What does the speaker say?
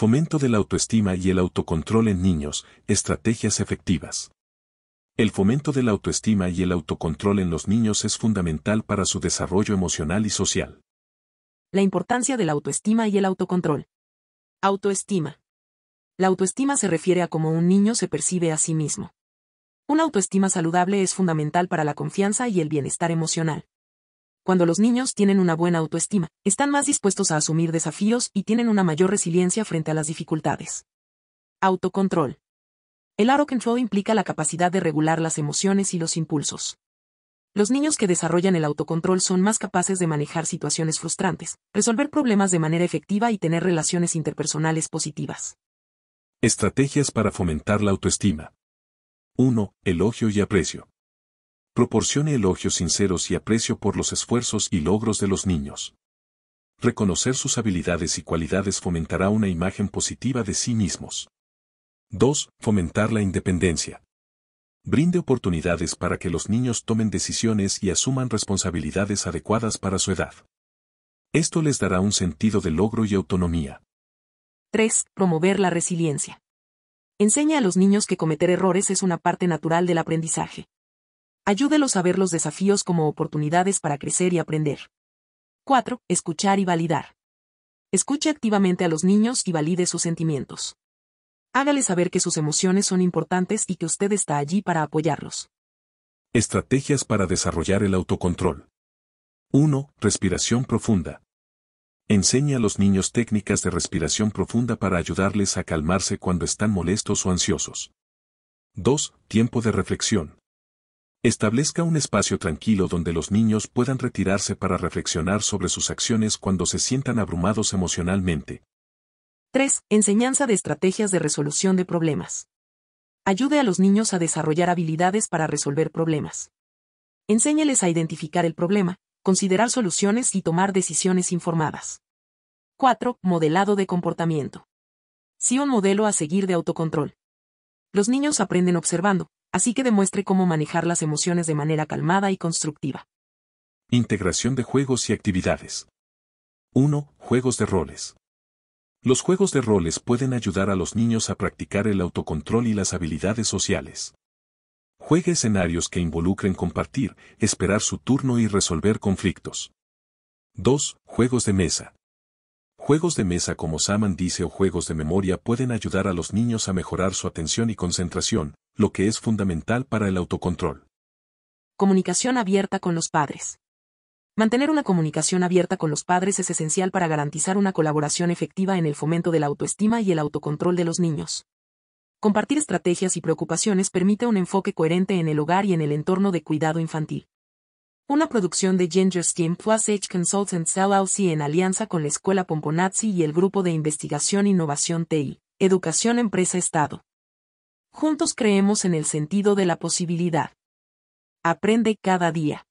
fomento de la autoestima y el autocontrol en niños, estrategias efectivas. El fomento de la autoestima y el autocontrol en los niños es fundamental para su desarrollo emocional y social. La importancia de la autoestima y el autocontrol. Autoestima. La autoestima se refiere a cómo un niño se percibe a sí mismo. Una autoestima saludable es fundamental para la confianza y el bienestar emocional. Cuando los niños tienen una buena autoestima, están más dispuestos a asumir desafíos y tienen una mayor resiliencia frente a las dificultades. Autocontrol. El autocontrol implica la capacidad de regular las emociones y los impulsos. Los niños que desarrollan el autocontrol son más capaces de manejar situaciones frustrantes, resolver problemas de manera efectiva y tener relaciones interpersonales positivas. Estrategias para fomentar la autoestima. 1. Elogio y aprecio. Proporcione elogios sinceros y aprecio por los esfuerzos y logros de los niños. Reconocer sus habilidades y cualidades fomentará una imagen positiva de sí mismos. 2. Fomentar la independencia. Brinde oportunidades para que los niños tomen decisiones y asuman responsabilidades adecuadas para su edad. Esto les dará un sentido de logro y autonomía. 3. Promover la resiliencia. Enseña a los niños que cometer errores es una parte natural del aprendizaje. Ayúdelos a ver los desafíos como oportunidades para crecer y aprender. 4. Escuchar y validar. Escuche activamente a los niños y valide sus sentimientos. Hágale saber que sus emociones son importantes y que usted está allí para apoyarlos. Estrategias para desarrollar el autocontrol. 1. Respiración profunda. Enseña a los niños técnicas de respiración profunda para ayudarles a calmarse cuando están molestos o ansiosos. 2. Tiempo de reflexión. Establezca un espacio tranquilo donde los niños puedan retirarse para reflexionar sobre sus acciones cuando se sientan abrumados emocionalmente. 3. Enseñanza de estrategias de resolución de problemas. Ayude a los niños a desarrollar habilidades para resolver problemas. Enséñeles a identificar el problema, considerar soluciones y tomar decisiones informadas. 4. Modelado de comportamiento. Sí un modelo a seguir de autocontrol. Los niños aprenden observando, así que demuestre cómo manejar las emociones de manera calmada y constructiva. Integración de juegos y actividades. 1. Juegos de roles. Los juegos de roles pueden ayudar a los niños a practicar el autocontrol y las habilidades sociales. Juegue escenarios que involucren compartir, esperar su turno y resolver conflictos. 2. Juegos de mesa. Juegos de mesa como Saman dice o juegos de memoria pueden ayudar a los niños a mejorar su atención y concentración, lo que es fundamental para el autocontrol. Comunicación abierta con los padres. Mantener una comunicación abierta con los padres es esencial para garantizar una colaboración efectiva en el fomento de la autoestima y el autocontrol de los niños. Compartir estrategias y preocupaciones permite un enfoque coherente en el hogar y en el entorno de cuidado infantil. Una producción de Ginger Plus H Consultants LLC en alianza con la Escuela Pomponazzi y el Grupo de Investigación Innovación TI, Educación Empresa Estado. Juntos creemos en el sentido de la posibilidad. Aprende cada día.